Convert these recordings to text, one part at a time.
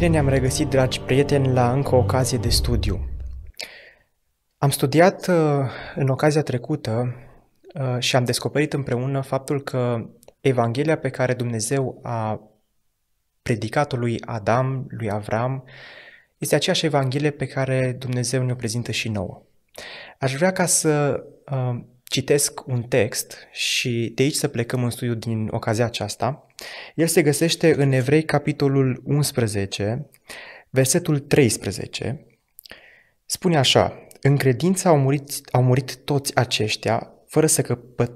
Bine ne-am regăsit, dragi prieteni, la încă o ocazie de studiu. Am studiat uh, în ocazia trecută uh, și am descoperit împreună faptul că Evanghelia pe care Dumnezeu a predicat-o lui Adam, lui Avram, este aceeași Evanghelie pe care Dumnezeu ne-o prezintă și nouă. Aș vrea ca să uh, citesc un text și de aici să plecăm în studiu din ocazia aceasta – el se găsește în Evrei, capitolul 11, versetul 13. Spune așa, în credință au murit, au murit toți aceștia, fără să, căpăt,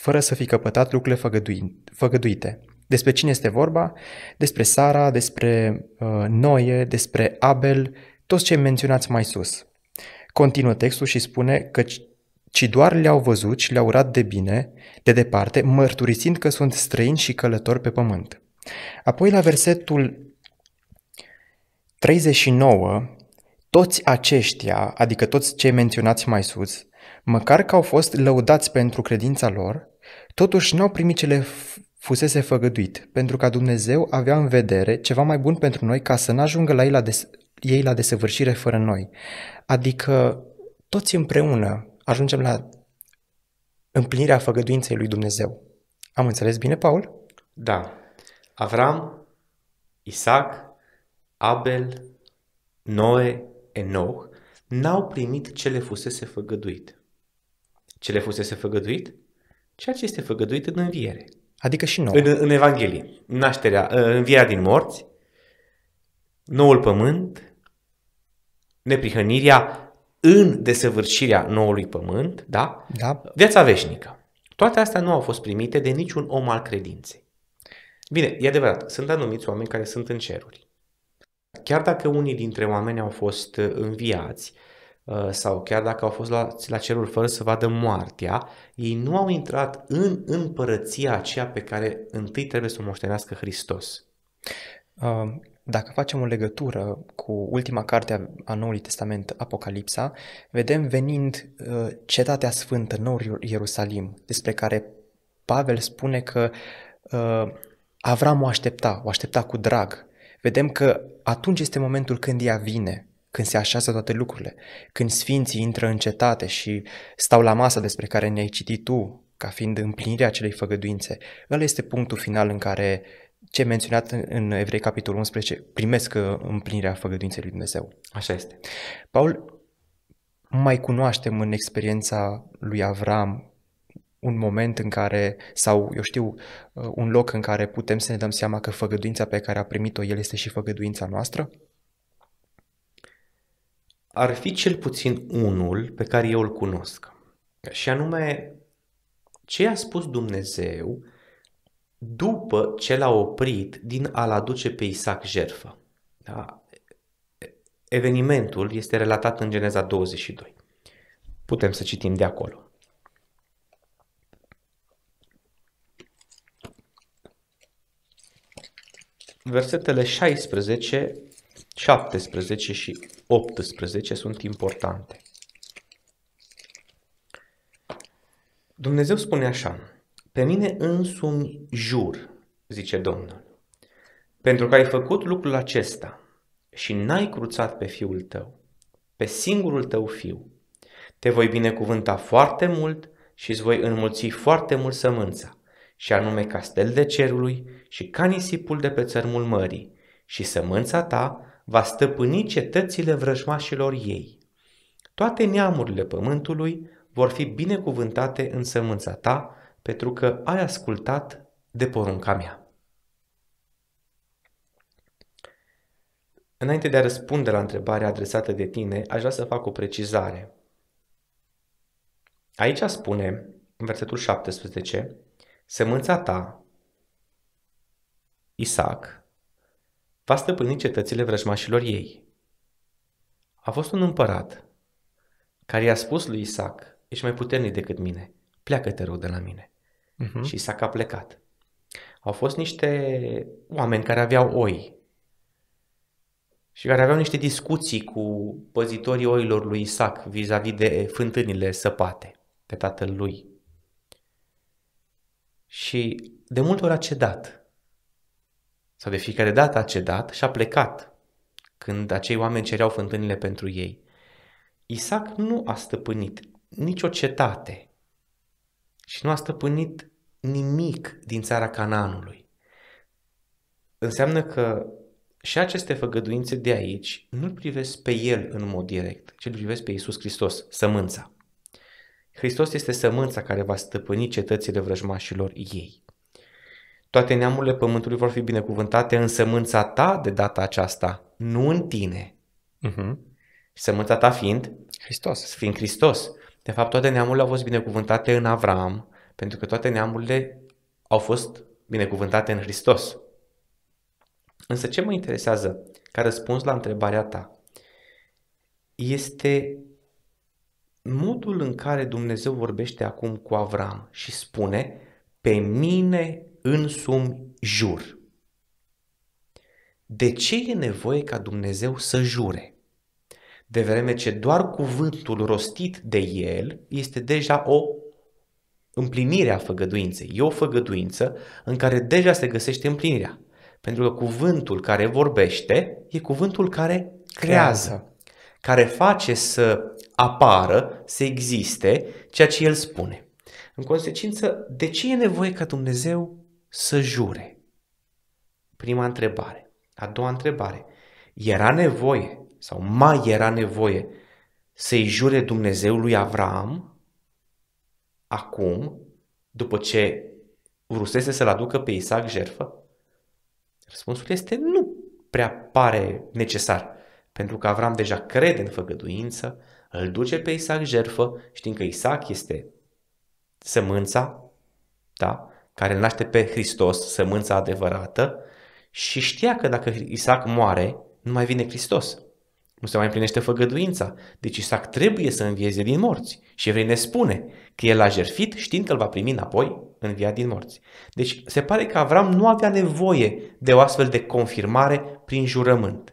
fără să fi căpătat lucrurile făgăduite. Despre cine este vorba? Despre Sara, despre uh, Noe, despre Abel, toți cei menționați mai sus. Continuă textul și spune că ci doar le-au văzut și le-au urat de bine, de departe, mărturisind că sunt străini și călători pe pământ. Apoi la versetul 39, toți aceștia, adică toți cei menționați mai sus, măcar că au fost lăudați pentru credința lor, totuși n-au primit ce le fusese făgăduit, pentru că Dumnezeu avea în vedere ceva mai bun pentru noi ca să n ajungă la ei la, des- ei la desăvârșire fără noi. Adică toți împreună ajungem la împlinirea făgăduinței lui Dumnezeu. Am înțeles bine, Paul? Da. Avram, Isaac, Abel, Noe, Enoch n-au primit ce le fusese făgăduit. Ce le fusese făgăduit? Ceea ce este făgăduit în înviere. Adică și nouă. În, în Evanghelie. Nașterea, ă, învierea din morți, noul pământ, neprihănirea, în desăvârșirea noului pământ, da? da? Viața veșnică. Toate astea nu au fost primite de niciun om al credinței. Bine, e adevărat, sunt anumiți oameni care sunt în ceruri. Chiar dacă unii dintre oameni au fost uh, înviați uh, sau chiar dacă au fost la, la cerul fără să vadă moartea, ei nu au intrat în împărăția aceea pe care întâi trebuie să o moștenească Hristos. Uh, dacă facem o legătură cu ultima carte a Noului Testament, Apocalipsa, vedem venind uh, cetatea sfântă, Noul Ierusalim, despre care Pavel spune că uh, Avram o aștepta, o aștepta cu drag. Vedem că atunci este momentul când ea vine, când se așează toate lucrurile, când sfinții intră în cetate și stau la masă despre care ne-ai citit tu, ca fiind împlinirea acelei făgăduințe. Ăla este punctul final în care uh, ce menționat în, Evrei capitolul 11, primesc uh, împlinirea făgăduinței lui Dumnezeu. Așa este. Paul, mai cunoaștem în experiența lui Avram un moment în care, sau eu știu, uh, un loc în care putem să ne dăm seama că făgăduința pe care a primit-o el este și făgăduința noastră? Ar fi cel puțin unul pe care eu îl cunosc. Și anume, ce a spus Dumnezeu după ce l-a oprit din a-l aduce pe Isaac jerfă. Da? Evenimentul este relatat în Geneza 22. Putem să citim de acolo. Versetele 16, 17 și 18 sunt importante. Dumnezeu spune așa, pe mine însumi jur, zice Domnul, pentru că ai făcut lucrul acesta și n-ai cruțat pe fiul tău, pe singurul tău fiu. Te voi binecuvânta foarte mult și îți voi înmulți foarte mult sămânța, și anume castel de cerului și ca nisipul de pe țărmul mării, și sămânța ta va stăpâni cetățile vrăjmașilor ei. Toate neamurile pământului vor fi binecuvântate în sămânța ta pentru că ai ascultat de porunca mea. Înainte de a răspunde la întrebarea adresată de tine, aș vrea să fac o precizare. Aici spune, în versetul 17, Sămânța ta, Isaac, va stăpâni cetățile vrăjmașilor ei. A fost un împărat care i-a spus lui Isaac, ești mai puternic decât mine, pleacă-te rău de la mine uh-huh. și Isaac a plecat. Au fost niște oameni care aveau oi și care aveau niște discuții cu păzitorii oilor lui Isaac vis-a-vis de fântânile săpate pe tatăl lui. Și de multe ori a cedat. Sau de fiecare dată a cedat și a plecat când acei oameni cereau fântânile pentru ei. Isaac nu a stăpânit nicio cetate și nu a stăpânit nimic din țara Cananului. Înseamnă că și aceste făgăduințe de aici nu-L privesc pe El în mod direct, ci îl privesc pe Iisus Hristos, sămânța. Hristos este sămânța care va stăpâni cetățile vrăjmașilor ei. Toate neamurile pământului vor fi binecuvântate în sămânța ta de data aceasta, nu în tine. Uh-huh. Sămânța ta fiind? Hristos. Fiind Hristos. De fapt, toate neamurile au fost binecuvântate în Avram, pentru că toate neamurile au fost binecuvântate în Hristos. Însă ce mă interesează ca răspuns la întrebarea ta este modul în care Dumnezeu vorbește acum cu Avram și spune pe mine însumi jur. De ce e nevoie ca Dumnezeu să jure? de vreme ce doar cuvântul rostit de el este deja o împlinire a făgăduinței. E o făgăduință în care deja se găsește împlinirea. Pentru că cuvântul care vorbește e cuvântul care creează, creează. care face să apară, să existe ceea ce el spune. În consecință, de ce e nevoie ca Dumnezeu să jure? Prima întrebare. A doua întrebare. Era nevoie sau mai era nevoie să-i jure Dumnezeu lui Avram acum, după ce vrusese să-l aducă pe Isaac jerfă? Răspunsul este nu prea pare necesar, pentru că Avram deja crede în făgăduință, îl duce pe Isaac jerfă, știind că Isaac este sămânța, da? care naște pe Hristos, sămânța adevărată, și știa că dacă Isaac moare, nu mai vine Hristos nu se mai împlinește făgăduința, deci Isaac trebuie să învieze din morți. Și Evrei ne spune că el a jerfit știind că îl va primi înapoi în via din morți. Deci se pare că Avram nu avea nevoie de o astfel de confirmare prin jurământ.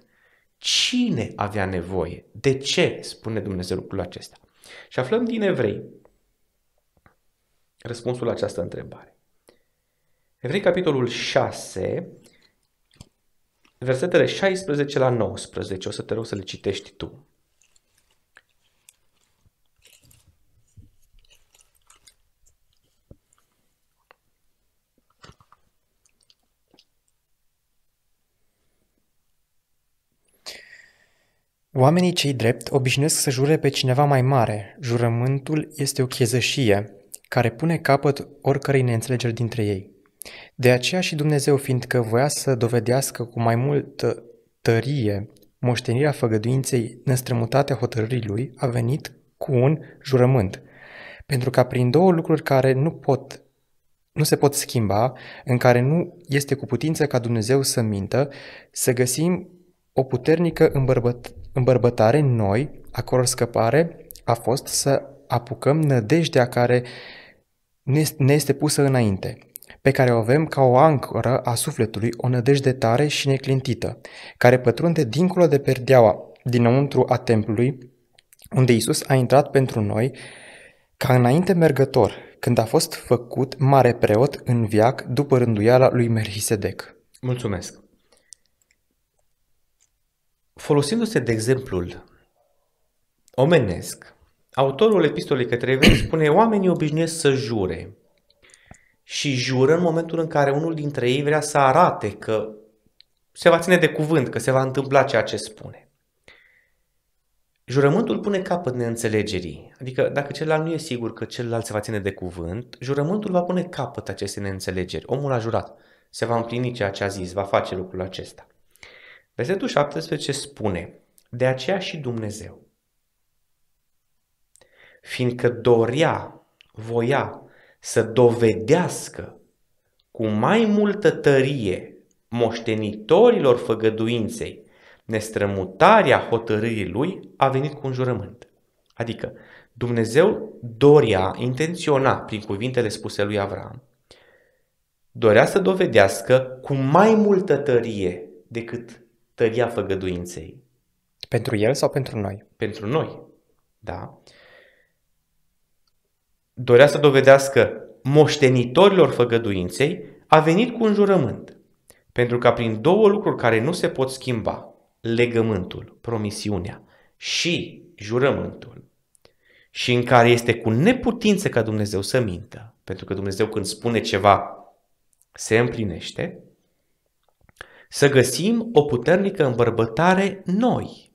Cine avea nevoie? De ce spune Dumnezeu lucrul acesta? Și aflăm din Evrei răspunsul la această întrebare. Evrei capitolul 6, versetele 16 la 19. O să te rog să le citești tu. Oamenii cei drept obișnuiesc să jure pe cineva mai mare. Jurământul este o chezășie care pune capăt oricărei neînțelegeri dintre ei. De aceea și Dumnezeu, fiindcă voia să dovedească cu mai multă tărie moștenirea făgăduinței năstrămutate a hotărârii lui, a venit cu un jurământ. Pentru ca prin două lucruri care nu pot nu se pot schimba, în care nu este cu putință ca Dumnezeu să mintă, să găsim o puternică îmbărbăt- îmbărbătare în noi, acolo scăpare a fost să apucăm nădejdea care ne este pusă înainte pe care o avem ca o ancoră a sufletului, o nădejde tare și neclintită, care pătrunde dincolo de perdeaua dinăuntru a templului, unde Isus a intrat pentru noi ca înainte mergător, când a fost făcut mare preot în viac după rânduiala lui Merhisedec. Mulțumesc! Folosindu-se de exemplul omenesc, autorul epistolei către evrei spune oamenii obișnuiesc să jure, și jură în momentul în care unul dintre ei vrea să arate că se va ține de cuvânt, că se va întâmpla ceea ce spune. Jurământul pune capăt neînțelegerii. Adică dacă celălalt nu e sigur că celălalt se va ține de cuvânt, jurământul va pune capăt acestei neînțelegeri. Omul a jurat. Se va împlini ceea ce a zis, va face lucrul acesta. Versetul 17 spune, de aceea și Dumnezeu, fiindcă dorea, voia să dovedească cu mai multă tărie moștenitorilor făgăduinței nestrămutarea hotărârii lui a venit cu un jurământ. Adică Dumnezeu dorea, intenționa prin cuvintele spuse lui Avram, dorea să dovedească cu mai multă tărie decât tăria făgăduinței. Pentru el sau pentru noi? Pentru noi, da dorea să dovedească moștenitorilor făgăduinței, a venit cu un jurământ. Pentru că prin două lucruri care nu se pot schimba, legământul, promisiunea și jurământul, și în care este cu neputință ca Dumnezeu să mintă, pentru că Dumnezeu când spune ceva se împlinește, să găsim o puternică îmbărbătare noi,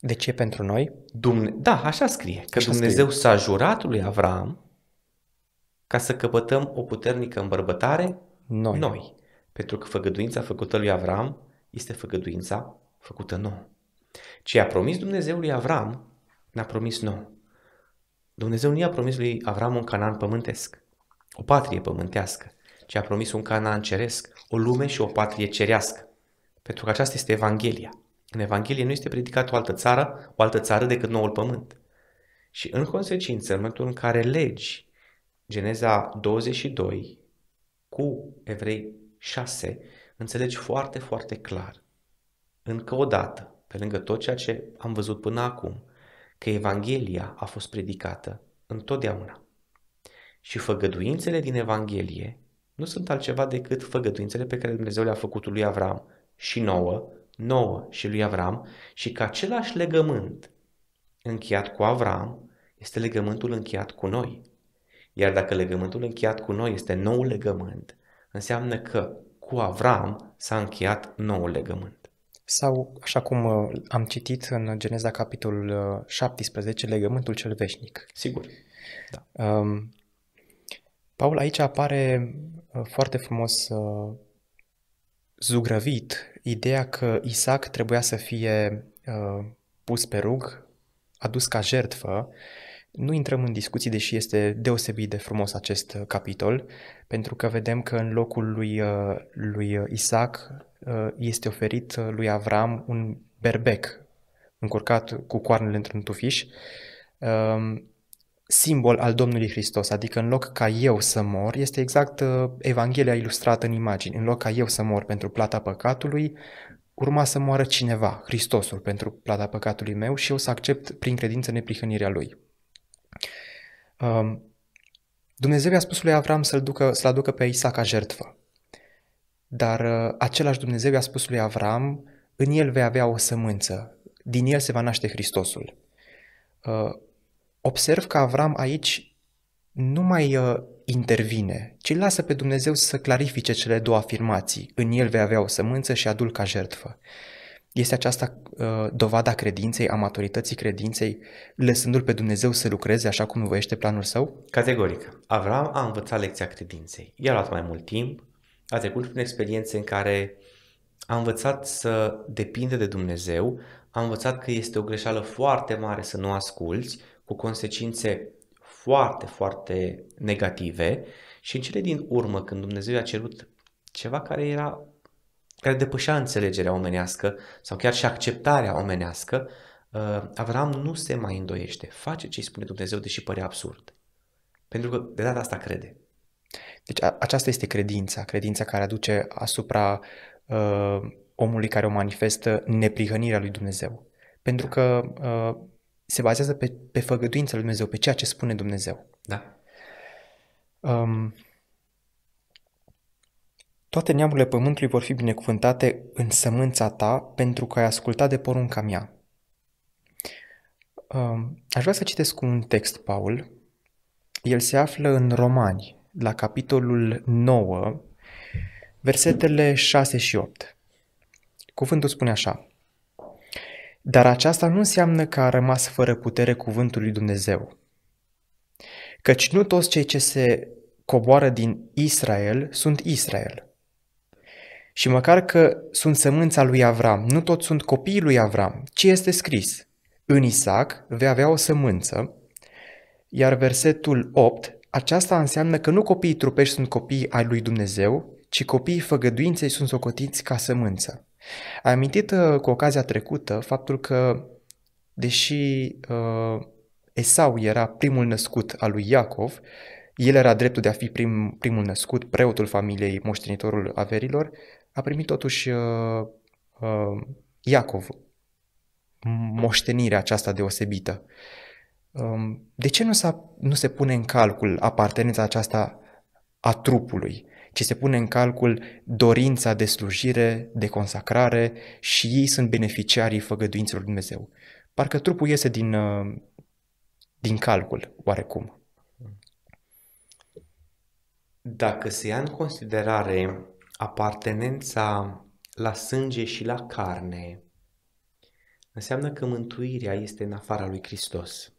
de ce pentru noi? Dumne... Da, așa scrie. Că așa Dumnezeu scrie. s-a jurat lui Avram ca să căpătăm o puternică îmbărbătare noi. noi. Pentru că făgăduința făcută lui Avram este făgăduința făcută nouă. Ce a promis Dumnezeu lui Avram, n-a promis nouă. Dumnezeu nu i-a promis lui Avram un canan pământesc, o patrie pământească, ci a promis un canan ceresc, o lume și o patrie cerească. Pentru că aceasta este Evanghelia. În Evanghelie nu este predicat o altă țară, o altă țară decât noul pământ. Și în consecință, în momentul în care legi Geneza 22 cu Evrei 6, înțelegi foarte, foarte clar, încă o dată, pe lângă tot ceea ce am văzut până acum, că Evanghelia a fost predicată întotdeauna. Și făgăduințele din Evanghelie nu sunt altceva decât făgăduințele pe care Dumnezeu le-a făcut lui Avram și nouă nouă și lui Avram și că același legământ încheiat cu Avram este legământul încheiat cu noi. Iar dacă legământul încheiat cu noi este nou legământ, înseamnă că cu Avram s-a încheiat nou legământ. Sau, așa cum uh, am citit în Geneza capitolul 17, uh, legământul cel veșnic. Sigur. Da. Um, Paul, aici apare uh, foarte frumos zugravit ideea că Isaac trebuia să fie uh, pus pe rug, adus ca jertfă. Nu intrăm în discuții, deși este deosebit de frumos acest uh, capitol, pentru că vedem că în locul lui, uh, lui Isaac uh, este oferit lui Avram un berbec încurcat cu coarnele într-un tufiș. Um, simbol al Domnului Hristos, adică în loc ca eu să mor, este exact uh, Evanghelia ilustrată în imagini, în loc ca eu să mor pentru plata păcatului, urma să moară cineva, Hristosul, pentru plata păcatului meu și eu să accept prin credință neprihănirea lui. Um, Dumnezeu i-a spus lui Avram să-l, ducă, să-l aducă pe Isaac ca jertfă. Dar uh, același Dumnezeu i-a spus lui Avram, în el vei avea o sămânță, din el se va naște Hristosul uh, observ că Avram aici nu mai uh, intervine, ci lasă pe Dumnezeu să clarifice cele două afirmații. În el vei avea o sămânță și adul ca jertfă. Este aceasta uh, dovada credinței, a maturității credinței, lăsându-l pe Dumnezeu să lucreze așa cum voiește planul său? Categoric. Avram a învățat lecția credinței. I-a luat mai mult timp, a trecut prin experiențe în care a învățat să depinde de Dumnezeu, a învățat că este o greșeală foarte mare să nu asculți, cu consecințe foarte, foarte negative și în cele din urmă, când Dumnezeu i-a cerut ceva care era care depășea înțelegerea omenească sau chiar și acceptarea omenească, uh, Avram nu se mai îndoiește, face ce îi spune Dumnezeu, deși părea absurd. Pentru că de data asta crede. Deci a, aceasta este credința, credința care aduce asupra uh, omului care o manifestă neprihănirea lui Dumnezeu. Pentru că uh, se bazează pe, pe făgăduința lui Dumnezeu, pe ceea ce spune Dumnezeu. Da. Um, toate neamurile pământului vor fi binecuvântate în sămânța ta pentru că ai ascultat de porunca mea. Um, aș vrea să citesc un text, Paul. El se află în Romani, la capitolul 9, versetele 6 și 8. Cuvântul spune așa. Dar aceasta nu înseamnă că a rămas fără putere cuvântul lui Dumnezeu. Căci nu toți cei ce se coboară din Israel sunt Israel. Și măcar că sunt sămânța lui Avram, nu toți sunt copiii lui Avram, ci este scris. În Isaac vei avea o sămânță, iar versetul 8, aceasta înseamnă că nu copiii trupești sunt copiii ai lui Dumnezeu, ci copiii făgăduinței sunt socotiți ca sămânță. Ai amintit uh, cu ocazia trecută faptul că, deși uh, Esau era primul născut al lui Iacov, el era dreptul de a fi prim, primul născut, preotul familiei, moștenitorul averilor, a primit totuși uh, uh, Iacov moștenirea aceasta deosebită. Um, de ce nu, s nu se pune în calcul apartenența aceasta a trupului? ci se pune în calcul dorința de slujire, de consacrare și ei sunt beneficiarii făgăduințelor lui Dumnezeu. Parcă trupul iese din, uh, din calcul, oarecum. Dacă se ia în considerare apartenența la sânge și la carne, înseamnă că mântuirea este în afara lui Hristos.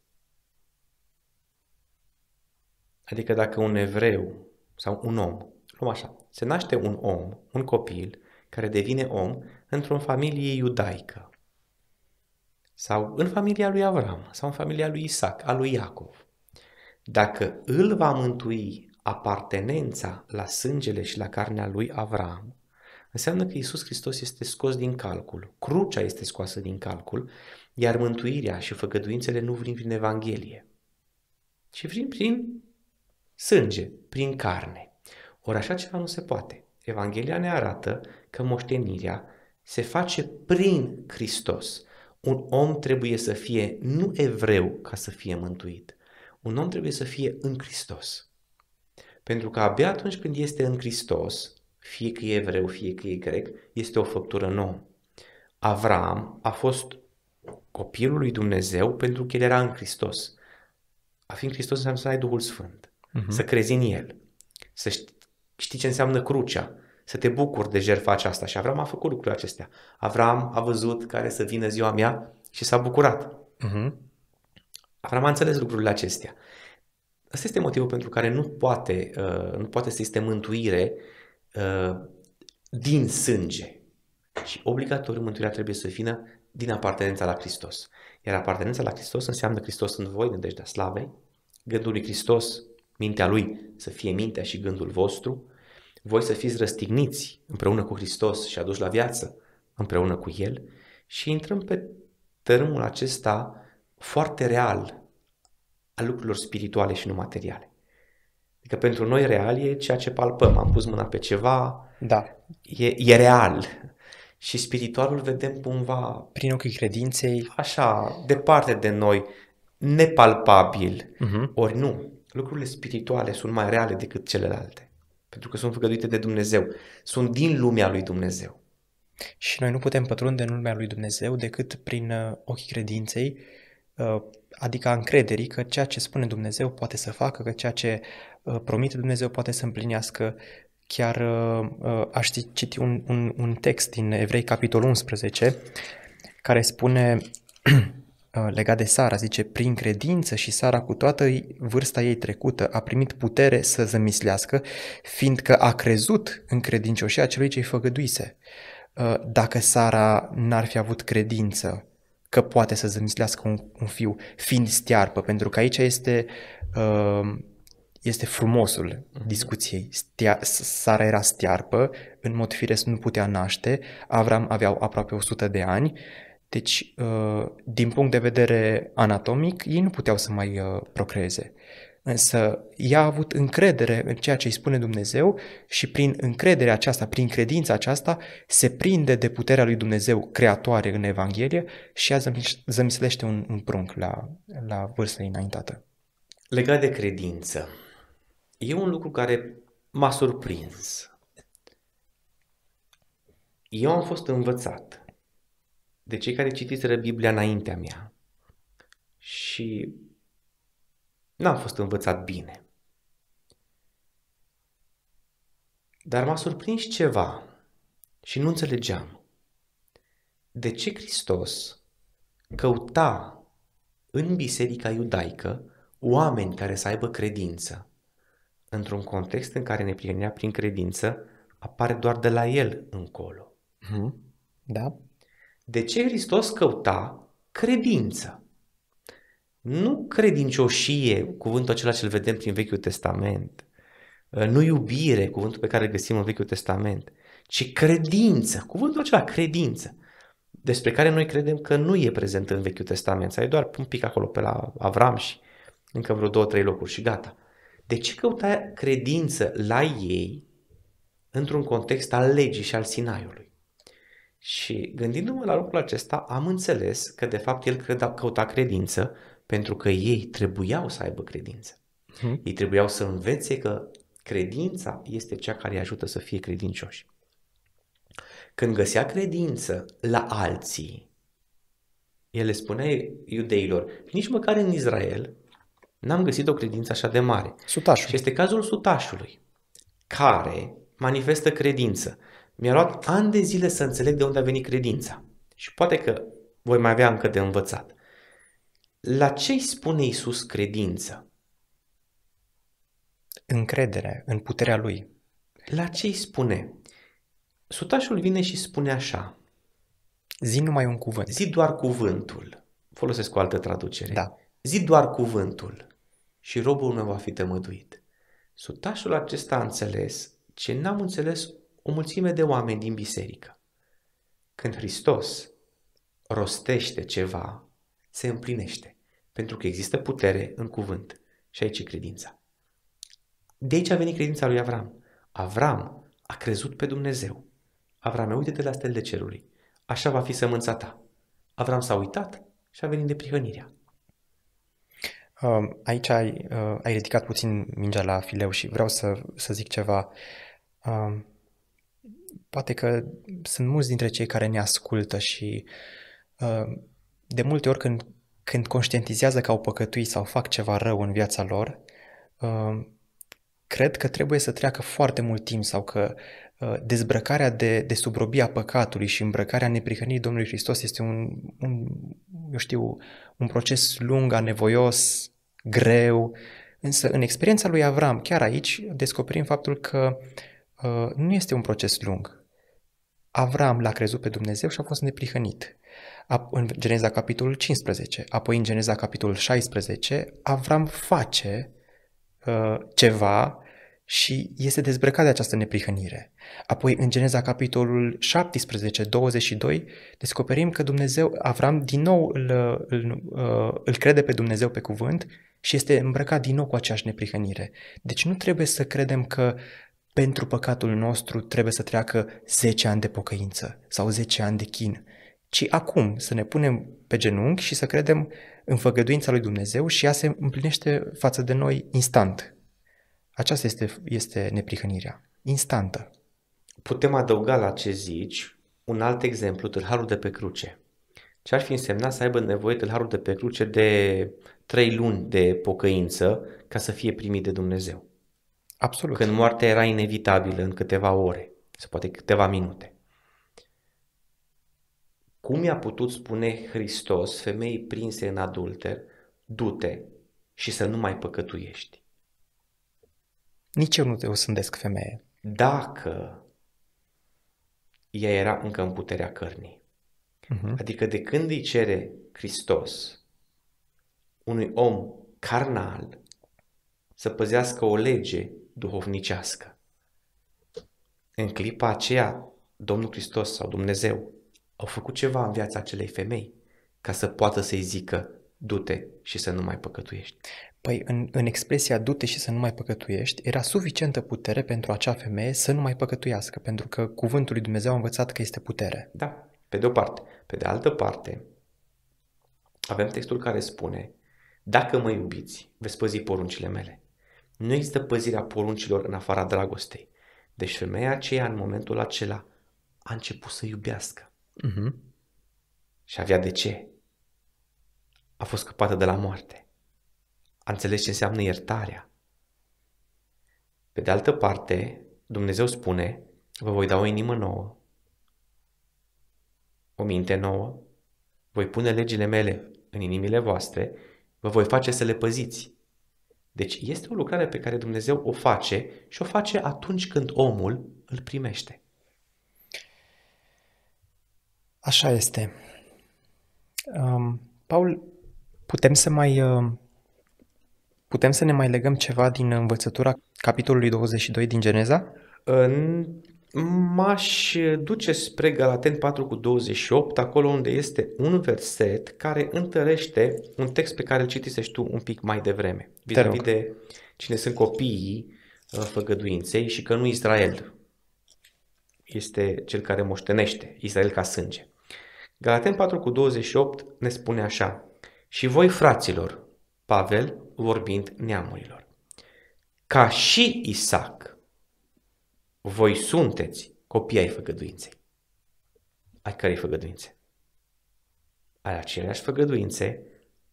Adică dacă un evreu sau un om Luăm așa. Se naște un om, un copil, care devine om într-o familie iudaică. Sau în familia lui Avram, sau în familia lui Isaac, a lui Iacov. Dacă îl va mântui apartenența la sângele și la carnea lui Avram, înseamnă că Isus Hristos este scos din calcul, crucea este scoasă din calcul, iar mântuirea și făgăduințele nu vin prin Evanghelie, ci vin prin sânge, prin carne. Ori așa ceva nu se poate. Evanghelia ne arată că moștenirea se face prin Hristos. Un om trebuie să fie nu evreu ca să fie mântuit. Un om trebuie să fie în Hristos. Pentru că abia atunci când este în Hristos, fie că e evreu, fie că e grec, este o făptură nouă. Avram a fost copilul lui Dumnezeu pentru că el era în Hristos. A fi în Hristos înseamnă să ai Duhul Sfânt, uh-huh. să crezi în El, să știi știi ce înseamnă crucea, să te bucuri de jertfa aceasta. Și Avram a făcut lucrurile acestea. Avram a văzut care să vină ziua mea și s-a bucurat. Uh-huh. Avram a înțeles lucrurile acestea. Asta este motivul pentru care nu poate, uh, nu poate să existe mântuire uh, din sânge. Și obligatoriu mântuirea trebuie să vină din apartenența la Hristos. Iar apartenența la Hristos înseamnă Hristos în voi, nădejdea slavei, gândul lui Hristos, mintea lui să fie mintea și gândul vostru, voi să fiți răstigniți împreună cu Hristos și aduși la viață împreună cu El și intrăm pe tărâmul acesta foarte real al lucrurilor spirituale și nu materiale. Adică pentru noi real e ceea ce palpăm, am pus mâna pe ceva, da. e, e real. Și spiritualul vedem cumva... Prin ochii credinței. Așa, departe de noi, nepalpabil. Uh-huh. Ori nu, lucrurile spirituale sunt mai reale decât celelalte. Pentru că sunt făgăduite de Dumnezeu. Sunt din lumea lui Dumnezeu. Și noi nu putem pătrunde în lumea lui Dumnezeu decât prin uh, ochii credinței, uh, adică a încrederii că ceea ce spune Dumnezeu poate să facă, că ceea ce uh, promite Dumnezeu poate să împlinească. Chiar aș citi un, un, un text din Evrei, capitolul 11, care spune Uh, legat de Sara, zice, prin credință și Sara cu toată vârsta ei trecută a primit putere să zămislească, fiindcă a crezut în credincioșia celui ce-i făgăduise. Uh, dacă Sara n-ar fi avut credință că poate să zămislească un, un fiu, fiind stiarpă, pentru că aici este, uh, este frumosul mhm. discuției. Stia, Sara era stiarpă, în mod firesc nu putea naște, Avram avea aproape 100 de ani, deci, uh, din punct de vedere anatomic, ei nu puteau să mai uh, procreeze. Însă ea a avut încredere în ceea ce îi spune Dumnezeu și prin încrederea aceasta, prin credința aceasta, se prinde de puterea lui Dumnezeu creatoare în Evanghelie și ea zămislește un, un prunc la, la vârsta înaintată. Legat de credință, e un lucru care m-a surprins. Eu am fost învățat de cei care citiseră Biblia înaintea mea și n-am fost învățat bine. Dar m-a surprins ceva și nu înțelegeam. De ce Hristos căuta în biserica iudaică oameni care să aibă credință, într-un context în care neplinirea prin credință apare doar de la el încolo? Mhm. Da de ce Hristos căuta credință? Nu credincioșie, cuvântul acela ce l vedem prin Vechiul Testament, uh, nu iubire, cuvântul pe care îl găsim în Vechiul Testament, ci credință, cuvântul acela credință, despre care noi credem că nu e prezent în Vechiul Testament, sau e doar un pic acolo pe la Avram și încă vreo două, trei locuri și gata. De ce căuta credință la ei într-un context al legii și al Sinaiului? Și gândindu-mă la lucrul acesta, am înțeles că de fapt el credea, căuta credință pentru că ei trebuiau să aibă credință. Hmm. Ei trebuiau să învețe că credința este cea care îi ajută să fie credincioși. Când găsea credință la alții, el le spunea iudeilor, nici măcar în Israel n-am găsit o credință așa de mare. Sutașul. Și este cazul sutașului, care manifestă credință. Mi-a luat ani de zile să înțeleg de unde a venit credința. Și poate că voi mai avea încă de învățat. La ce îi spune Isus credință? Încredere în puterea lui. La ce îi spune? Sutașul vine și spune așa. Zi numai un cuvânt. Zi doar cuvântul. Folosesc o altă traducere. Da. Zi doar cuvântul și robul meu va fi tămăduit. Sutașul acesta a înțeles ce n-am înțeles o mulțime de oameni din biserică. Când Hristos rostește ceva, se împlinește, pentru că există putere în cuvânt. Și aici e credința. De aici a venit credința lui Avram. Avram a crezut pe Dumnezeu. Avram, uite-te la stel de cerului. Așa va fi sămânța ta. Avram s-a uitat și a venit de prihănirea. Um, aici ai, uh, ai ridicat puțin mingea la fileu și vreau să, să zic ceva. Um, poate că sunt mulți dintre cei care ne ascultă și uh, de multe ori când, când conștientizează că au păcătuit sau fac ceva rău în viața lor, uh, cred că trebuie să treacă foarte mult timp sau că uh, dezbrăcarea de, de subrobia păcatului și îmbrăcarea neprihănirii Domnului Hristos este un, un, eu știu, un proces lung, anevoios, greu, însă în experiența lui Avram, chiar aici, descoperim faptul că uh, Uh, nu este un proces lung. Avram l-a crezut pe Dumnezeu și a fost neprihănit. În Geneza capitolul 15, apoi în Geneza capitolul 16, Avram face uh, ceva și este dezbrăcat de această neprihănire. Apoi în Geneza capitolul 17, 22, descoperim că Dumnezeu, Avram din nou îl, îl, uh, îl crede pe Dumnezeu pe cuvânt și este îmbrăcat din nou cu aceeași neprihănire. Deci nu trebuie să credem că pentru păcatul nostru trebuie să treacă 10 ani de pocăință sau 10 ani de chin, ci acum să ne punem pe genunchi și să credem în făgăduința lui Dumnezeu și ea se împlinește față de noi instant. Aceasta este, este neprihănirea, instantă. Putem adăuga la ce zici un alt exemplu, tâlharul de pe cruce. Ce ar fi însemnat să aibă nevoie tâlharul de pe cruce de trei luni de pocăință ca să fie primit de Dumnezeu? Absolut. Când moartea era inevitabilă în câteva ore, sau poate câteva minute. Cum i-a putut spune Hristos femeii prinse în adulter, du-te și să nu mai păcătuiești? Nici eu nu te osândesc femeie. Dacă ea era încă în puterea cărnii. Uh-huh. Adică de când îi cere Hristos unui om carnal să păzească o lege duhovnicească. În clipa aceea, Domnul Hristos sau Dumnezeu au făcut ceva în viața acelei femei ca să poată să-i zică du-te și să nu mai păcătuiești. Păi în, în expresia du-te și să nu mai păcătuiești era suficientă putere pentru acea femeie să nu mai păcătuiască, pentru că cuvântul lui Dumnezeu a învățat că este putere. Da, pe de o parte. Pe de altă parte, avem textul care spune dacă mă iubiți, veți păzi poruncile mele. Nu există păzirea poruncilor în afara dragostei. Deci femeia aceea în momentul acela a început să iubească. Uh-huh. Și avea de ce. A fost scăpată de la moarte. A înțeles ce înseamnă iertarea. Pe de altă parte, Dumnezeu spune, vă voi da o inimă nouă, o minte nouă, voi pune legile mele în inimile voastre, vă voi face să le păziți deci este o lucrare pe care Dumnezeu o face și o face atunci când omul îl primește. Așa este. Um, Paul, putem să mai um, putem să ne mai legăm ceva din învățătura capitolului 22 din Geneza? În m-aș duce spre Galaten 4 cu 28, acolo unde este un verset care întărește un text pe care îl citisești tu un pic mai devreme, vis-a-vis de cine sunt copiii uh, făgăduinței și că nu Israel este cel care moștenește Israel ca sânge. Galaten 4 cu 28 ne spune așa, și voi fraților, Pavel vorbind neamurilor, ca și Isaac, voi sunteți copii ai făgăduinței. Ai cărei făgăduințe? Ai aceleași făgăduințe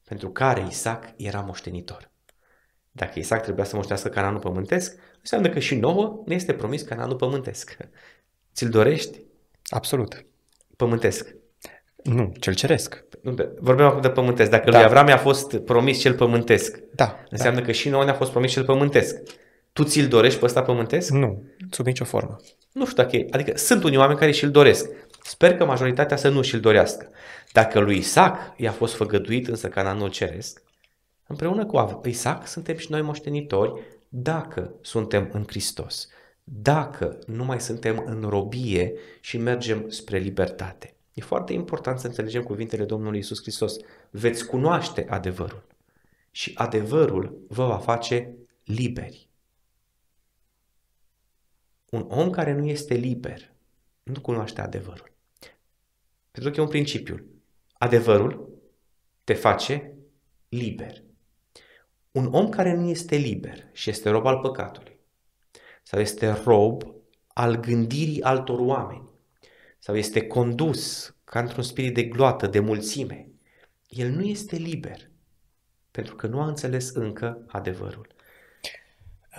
pentru care Isaac era moștenitor. Dacă Isaac trebuia să moștească Cananul pământesc, înseamnă că și nouă ne este promis Cananul pământesc. Ți-l dorești? Absolut. Pământesc. Nu, cel ceresc. Vorbeam acum de pământesc. Dacă da. lui Avram i-a fost promis cel pământesc, da, da. înseamnă da. că și nouă ne-a fost promis cel pământesc. Tu ți-l dorești pe ăsta pământesc? Nu. Sub nicio formă. Nu știu dacă e, adică sunt unii oameni care și-l doresc. Sper că majoritatea să nu și-l dorească. Dacă lui Isaac i-a fost făgăduit însă cananul ceresc, împreună cu Isaac suntem și noi moștenitori dacă suntem în Hristos, dacă nu mai suntem în robie și mergem spre libertate. E foarte important să înțelegem cuvintele Domnului Isus Hristos. Veți cunoaște adevărul și adevărul vă va face liberi. Un om care nu este liber nu cunoaște adevărul. Pentru că e un principiu. Adevărul te face liber. Un om care nu este liber și este rob al păcatului sau este rob al gândirii altor oameni sau este condus ca într-un spirit de gloată, de mulțime, el nu este liber pentru că nu a înțeles încă adevărul.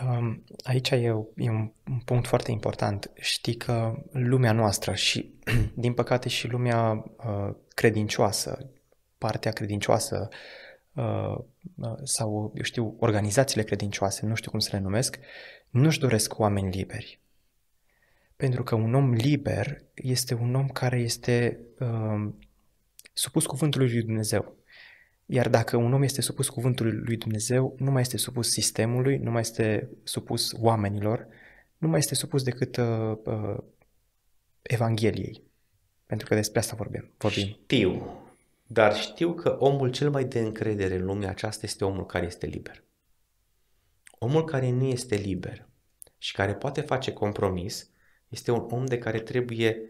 Um, aici e, e un punct foarte important. Știi că lumea noastră și, din păcate, și lumea uh, credincioasă, partea credincioasă uh, uh, sau, eu știu, organizațiile credincioase, nu știu cum să le numesc, nu-și doresc oameni liberi. Pentru că un om liber este un om care este uh, supus cuvântului lui Dumnezeu. Iar dacă un om este supus cuvântului lui Dumnezeu, nu mai este supus sistemului, nu mai este supus oamenilor, nu mai este supus decât uh, uh, Evangheliei. Pentru că despre asta vorbim. vorbim. Știu, dar știu că omul cel mai de încredere în lumea aceasta este omul care este liber. Omul care nu este liber și care poate face compromis este un om de care trebuie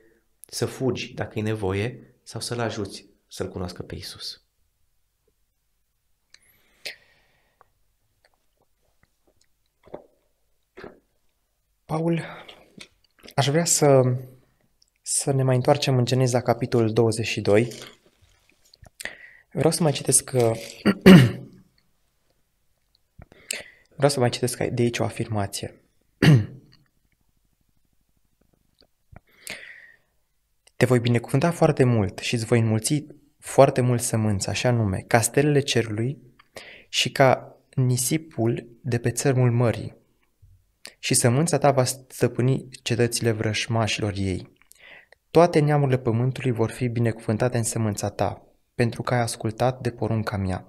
să fugi dacă e nevoie sau să-l ajuți să-l cunoască pe Isus. Paul, aș vrea să, să ne mai întoarcem în Geneza, capitolul 22. Vreau să mai citesc uh, că... vreau să mai citesc de aici o afirmație. Te voi binecuvânta foarte mult și îți voi înmulți foarte mult sămânță, așa nume, ca stelele cerului și ca nisipul de pe țărmul mării și sămânța ta va stăpâni cetățile vrășmașilor ei. Toate neamurile pământului vor fi binecuvântate în sămânța ta, pentru că ai ascultat de porunca mea.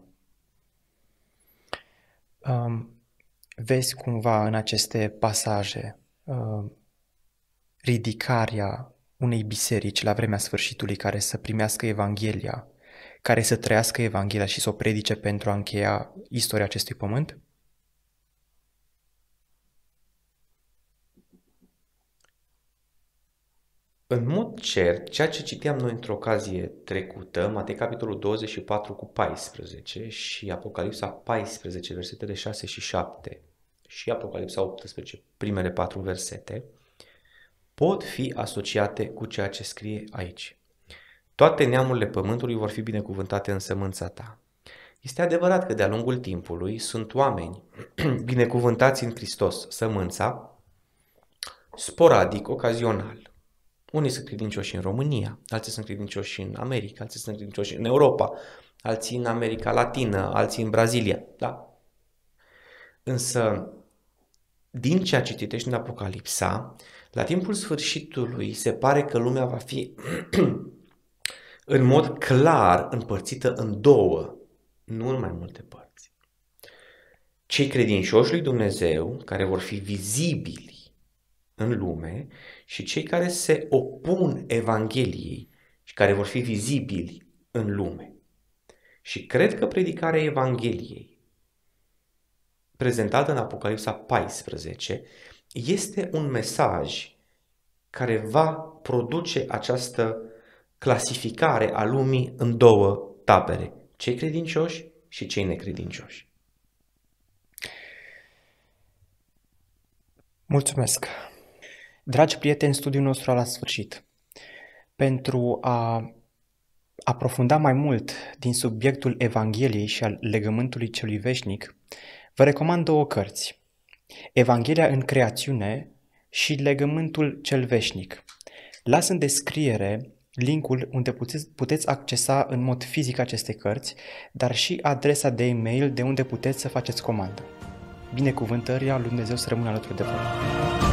Um, vezi cumva în aceste pasaje um, ridicarea unei biserici la vremea sfârșitului care să primească Evanghelia, care să trăiască Evanghelia și să o predice pentru a încheia istoria acestui pământ? În mod cert, ceea ce citeam noi într-o ocazie trecută, Matei capitolul 24 cu 14 și Apocalipsa 14, versetele 6 și 7 și Apocalipsa 18, primele patru versete, pot fi asociate cu ceea ce scrie aici. Toate neamurile pământului vor fi binecuvântate în sămânța ta. Este adevărat că de-a lungul timpului sunt oameni binecuvântați în Hristos, sămânța, sporadic, ocazional. Unii sunt credincioși în România, alții sunt credincioși în America, alții sunt credincioși în Europa, alții în America Latină, alții în Brazilia. Da? Însă, din ceea ce citești în Apocalipsa, la timpul sfârșitului se pare că lumea va fi în mod clar împărțită în două, nu în mai multe părți. Cei credincioși lui Dumnezeu, care vor fi vizibili în lume, și cei care se opun Evangheliei și care vor fi vizibili în lume. Și cred că predicarea Evangheliei, prezentată în Apocalipsa 14, este un mesaj care va produce această clasificare a lumii în două tabere, cei credincioși și cei necredincioși. Mulțumesc! Dragi prieteni, studiul nostru a la sfârșit. Pentru a aprofunda mai mult din subiectul Evangheliei și al legământului celui veșnic, vă recomand două cărți. Evanghelia în creațiune și legământul cel veșnic. Las în descriere linkul unde puteți, accesa în mod fizic aceste cărți, dar și adresa de e-mail de unde puteți să faceți comandă. Binecuvântări al Lui Dumnezeu să rămână alături de voi!